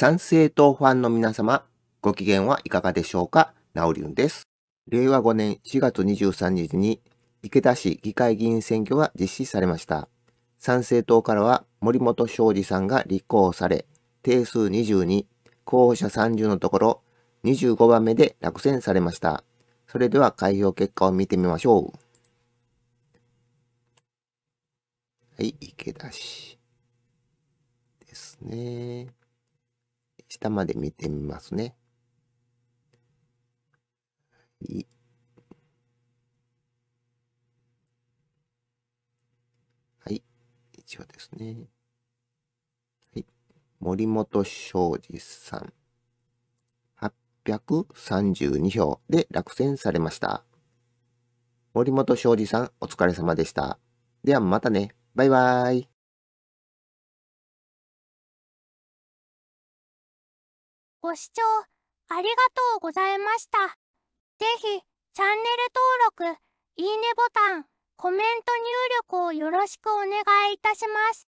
賛成党ファンの皆様、ご機嫌はいかがでしょうかナオリュンです。令和5年4月23日に池田市議会議員選挙が実施されました。賛成党からは森本昌司さんが立候補され、定数22、候補者30のところ、25番目で落選されました。それでは開票結果を見てみましょう。はい、池田市ですね。下まで見てみますね。はい。一応ですね。はい。森本昌司さん。832票で落選されました。森本昌司さん、お疲れ様でした。ではまたね。バイバーイ。ご視聴ありがとうございました。ぜひ、チャンネル登録、いいねボタン、コメント入力をよろしくお願いいたします。